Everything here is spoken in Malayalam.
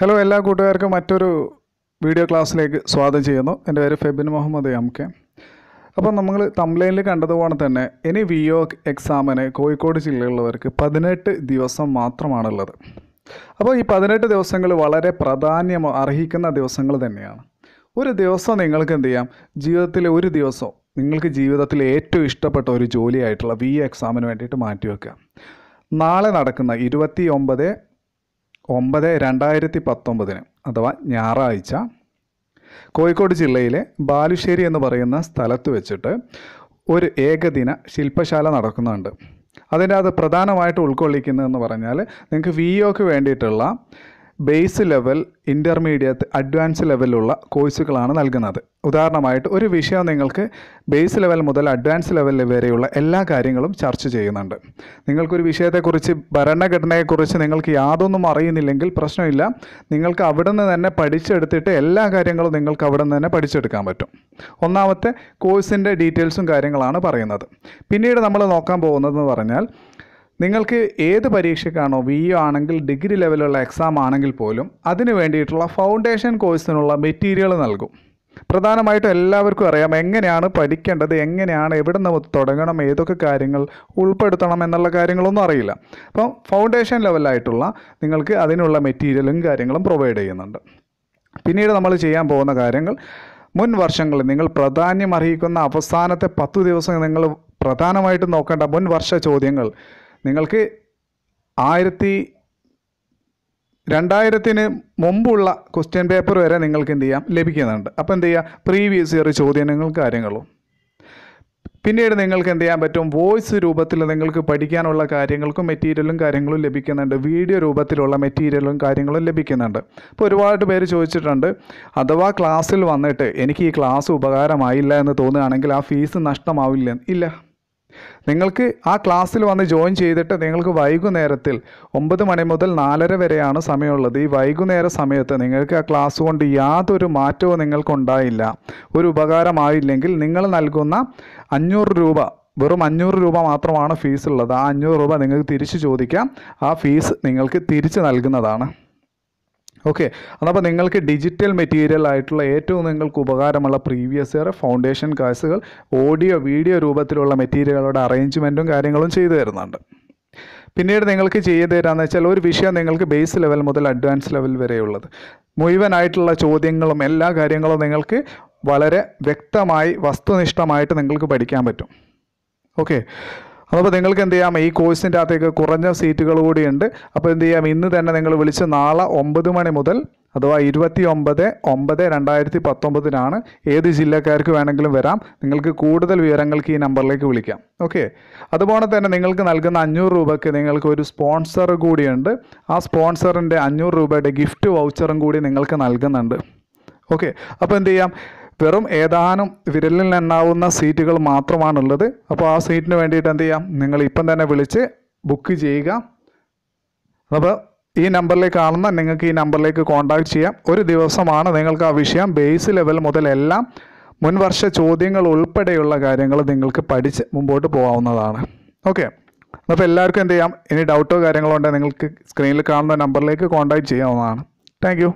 ഹലോ എല്ലാ കൂട്ടുകാർക്കും മറ്റൊരു വീഡിയോ ക്ലാസ്സിലേക്ക് സ്വാഗതം ചെയ്യുന്നു എൻ്റെ പേര് ഫെബിൻ മുഹമ്മദ് എം കെ അപ്പോൾ നമ്മൾ തംലൈനിൽ കണ്ടതുപോലെ തന്നെ ഇനി വി ഒ എക്സാമിന് കോഴിക്കോട് ജില്ലയിലുള്ളവർക്ക് പതിനെട്ട് ദിവസം മാത്രമാണുള്ളത് അപ്പോൾ ഈ പതിനെട്ട് ദിവസങ്ങൾ വളരെ പ്രാധാന്യം അർഹിക്കുന്ന ദിവസങ്ങൾ തന്നെയാണ് ഒരു ദിവസം നിങ്ങൾക്ക് എന്ത് ചെയ്യാം ജീവിതത്തിലെ ഒരു ദിവസം നിങ്ങൾക്ക് ജീവിതത്തിൽ ഏറ്റവും ഇഷ്ടപ്പെട്ട ഒരു ജോലിയായിട്ടുള്ള വി എ എക്സാമിന് വേണ്ടിയിട്ട് മാറ്റിവെക്കുക നാളെ നടക്കുന്ന ഇരുപത്തി ഒമ്പത് ഒമ്പത് രണ്ടായിരത്തി പത്തൊമ്പതിന് അഥവാ ഞായറാഴ്ച കോഴിക്കോട് ജില്ലയിലെ ബാലുശ്ശേരി എന്ന് പറയുന്ന സ്ഥലത്ത് വെച്ചിട്ട് ഒരു ഏകദിന ശില്പശാല നടക്കുന്നുണ്ട് അതിൻ്റെ അത് പ്രധാനമായിട്ട് ഉൾക്കൊള്ളിക്കുന്നതെന്ന് പറഞ്ഞാൽ നിങ്ങൾക്ക് വി ഒക്ക് വേണ്ടിയിട്ടുള്ള ബേസ് ലെവൽ ഇൻ്റർമീഡിയറ്റ് അഡ്വാൻസ് ലെവലിലുള്ള കോഴ്സുകളാണ് നൽകുന്നത് ഉദാഹരണമായിട്ട് ഒരു വിഷയം നിങ്ങൾക്ക് ബേസ് ലെവൽ മുതൽ അഡ്വാൻസ് ലെവൽ വരെയുള്ള എല്ലാ കാര്യങ്ങളും ചർച്ച ചെയ്യുന്നുണ്ട് നിങ്ങൾക്കൊരു വിഷയത്തെക്കുറിച്ച് ഭരണഘടനയെക്കുറിച്ച് നിങ്ങൾക്ക് യാതൊന്നും അറിയുന്നില്ലെങ്കിൽ പ്രശ്നമില്ല നിങ്ങൾക്ക് അവിടെ നിന്ന് തന്നെ പഠിച്ചെടുത്തിട്ട് എല്ലാ കാര്യങ്ങളും നിങ്ങൾക്ക് അവിടെ നിന്ന് തന്നെ പഠിച്ചെടുക്കാൻ പറ്റും ഒന്നാമത്തെ കോഴ്സിൻ്റെ ഡീറ്റെയിൽസും കാര്യങ്ങളാണ് പറയുന്നത് പിന്നീട് നമ്മൾ നോക്കാൻ പോകുന്നതെന്ന് പറഞ്ഞാൽ നിങ്ങൾക്ക് ഏത് പരീക്ഷയ്ക്കാണോ വി ഒ e ആണെങ്കിൽ ഡിഗ്രി ലെവലുള്ള എക്സാം ആണെങ്കിൽ പോലും അതിന് വേണ്ടിയിട്ടുള്ള ഫൗണ്ടേഷൻ കോഴ്സിനുള്ള മെറ്റീരിയൽ നൽകും പ്രധാനമായിട്ടും എല്ലാവർക്കും അറിയാം എങ്ങനെയാണ് പഠിക്കേണ്ടത് എങ്ങനെയാണ് എവിടെ നിന്ന് തുടങ്ങണം ഏതൊക്കെ കാര്യങ്ങൾ ഉൾപ്പെടുത്തണം എന്നുള്ള കാര്യങ്ങളൊന്നും അറിയില്ല അപ്പം ഫൗണ്ടേഷൻ ലെവലായിട്ടുള്ള നിങ്ങൾക്ക് അതിനുള്ള മെറ്റീരിയലും കാര്യങ്ങളും പ്രൊവൈഡ് ചെയ്യുന്നുണ്ട് പിന്നീട് നമ്മൾ ചെയ്യാൻ പോകുന്ന കാര്യങ്ങൾ മുൻ വർഷങ്ങളിൽ നിങ്ങൾ പ്രാധാന്യം അർഹിക്കുന്ന അവസാനത്തെ പത്ത് ദിവസം നിങ്ങൾ പ്രധാനമായിട്ടും നോക്കേണ്ട മുൻ വർഷ ചോദ്യങ്ങൾ നിങ്ങൾക്ക് ആയിരത്തി രണ്ടായിരത്തിന് മുമ്പുള്ള ക്വസ്റ്റ്യൻ പേപ്പർ വരെ നിങ്ങൾക്ക് എന്ത് ചെയ്യാം ലഭിക്കുന്നുണ്ട് അപ്പോൾ എന്ത് ചെയ്യുക പ്രീവിയസ് ഇയർ ചോദ്യങ്ങളും കാര്യങ്ങളും പിന്നീട് നിങ്ങൾക്ക് എന്ത് ചെയ്യാൻ പറ്റും വോയിസ് രൂപത്തിൽ നിങ്ങൾക്ക് പഠിക്കാനുള്ള കാര്യങ്ങൾക്കും മെറ്റീരിയലും കാര്യങ്ങളും ലഭിക്കുന്നുണ്ട് വീഡിയോ രൂപത്തിലുള്ള മെറ്റീരിയലും കാര്യങ്ങളും ലഭിക്കുന്നുണ്ട് ഇപ്പോൾ ഒരുപാട് പേര് ചോദിച്ചിട്ടുണ്ട് അഥവാ ക്ലാസ്സിൽ വന്നിട്ട് എനിക്ക് ഈ ക്ലാസ് ഉപകാരമായില്ല എന്ന് തോന്നുകയാണെങ്കിൽ ആ ഫീസ് നഷ്ടമാവില്ല ഇല്ല നിങ്ങൾക്ക് ആ ക്ലാസ്സിൽ വന്ന് ജോയിൻ ചെയ്തിട്ട് നിങ്ങൾക്ക് വൈകുന്നേരത്തിൽ ഒമ്പത് മണി മുതൽ നാലര വരെയാണ് സമയമുള്ളത് ഈ വൈകുന്നേര സമയത്ത് നിങ്ങൾക്ക് ആ ക്ലാസ് കൊണ്ട് യാതൊരു മാറ്റവും നിങ്ങൾക്കുണ്ടായില്ല ഒരു ഉപകാരമായില്ലെങ്കിൽ നിങ്ങൾ നൽകുന്ന അഞ്ഞൂറ് രൂപ വെറും അഞ്ഞൂറ് രൂപ മാത്രമാണ് ഫീസ് ഉള്ളത് ആ അഞ്ഞൂറ് രൂപ നിങ്ങൾക്ക് തിരിച്ചു ചോദിക്കാം ആ ഫീസ് നിങ്ങൾക്ക് തിരിച്ചു നൽകുന്നതാണ് ഓക്കെ അതപ്പോൾ നിങ്ങൾക്ക് ഡിജിറ്റൽ മെറ്റീരിയൽ ആയിട്ടുള്ള ഏറ്റവും നിങ്ങൾക്ക് ഉപകാരമുള്ള പ്രീവിയസ് ഇയർ ഫൗണ്ടേഷൻ ക്ലാസ്സുകൾ ഓഡിയോ വീഡിയോ രൂപത്തിലുള്ള മെറ്റീരിയലുകളുടെ അറേഞ്ച്മെൻറ്റും കാര്യങ്ങളും ചെയ്തു തരുന്നുണ്ട് പിന്നീട് നിങ്ങൾക്ക് ചെയ്തു തരാമെന്ന് വെച്ചാൽ ഒരു വിഷയം നിങ്ങൾക്ക് ബേസ് ലെവൽ മുതൽ അഡ്വാൻസ് ലെവൽ വരെയുള്ളത് മുഴുവനായിട്ടുള്ള ചോദ്യങ്ങളും എല്ലാ കാര്യങ്ങളും നിങ്ങൾക്ക് വളരെ വ്യക്തമായി വസ്തുനിഷ്ഠമായിട്ട് നിങ്ങൾക്ക് പഠിക്കാൻ പറ്റും ഓക്കെ അപ്പോൾ നിങ്ങൾക്ക് എന്ത് ചെയ്യാം ഈ കോഴ്സിൻ്റെ അകത്തേക്ക് കുറഞ്ഞ സീറ്റുകൾ കൂടിയുണ്ട് അപ്പോൾ എന്ത് ചെയ്യാം ഇന്ന് തന്നെ നിങ്ങൾ വിളിച്ച് നാളെ ഒമ്പത് മണി മുതൽ അഥവാ ഇരുപത്തി ഒമ്പത് ഒമ്പത് രണ്ടായിരത്തി പത്തൊമ്പതിനാണ് ഏത് ജില്ലക്കാർക്ക് വേണമെങ്കിലും വരാം നിങ്ങൾക്ക് കൂടുതൽ വിവരങ്ങൾക്ക് ഈ നമ്പറിലേക്ക് വിളിക്കാം ഓക്കെ അതുപോലെ തന്നെ നിങ്ങൾക്ക് നൽകുന്ന അഞ്ഞൂറ് രൂപയ്ക്ക് നിങ്ങൾക്ക് ഒരു സ്പോൺസർ കൂടിയുണ്ട് ആ സ്പോൺസറിൻ്റെ അഞ്ഞൂറ് രൂപയുടെ ഗിഫ്റ്റ് വൗച്ചറും കൂടി നിങ്ങൾക്ക് നൽകുന്നുണ്ട് ഓക്കെ അപ്പോൾ എന്ത് ചെയ്യാം വെറും ഏതാനും വിരലിൽ എണ്ണാവുന്ന സീറ്റുകൾ മാത്രമാണുള്ളത് അപ്പോൾ ആ സീറ്റിന് വേണ്ടിയിട്ട് എന്ത് ചെയ്യാം നിങ്ങൾ ഇപ്പം തന്നെ വിളിച്ച് ബുക്ക് ചെയ്യുക അപ്പോൾ ഈ നമ്പറിലേക്ക് കാണുന്ന നിങ്ങൾക്ക് ഈ നമ്പറിലേക്ക് കോൺടാക്ട് ചെയ്യാം ഒരു ദിവസമാണ് നിങ്ങൾക്ക് ആ വിഷയം ബേസ് ലെവൽ മുതൽ എല്ലാം മുൻവർഷ ചോദ്യങ്ങൾ ഉൾപ്പെടെയുള്ള കാര്യങ്ങൾ നിങ്ങൾക്ക് പഠിച്ച് മുമ്പോട്ട് പോകാവുന്നതാണ് ഓക്കെ അപ്പോൾ എല്ലാവർക്കും എന്ത് ചെയ്യാം ഇനി ഡൗട്ടോ കാര്യങ്ങളോ ഉണ്ടെങ്കിൽ നിങ്ങൾക്ക് സ്ക്രീനിൽ കാണുന്ന നമ്പറിലേക്ക് കോൺടാക്ട് ചെയ്യാവുന്നതാണ് താങ്ക്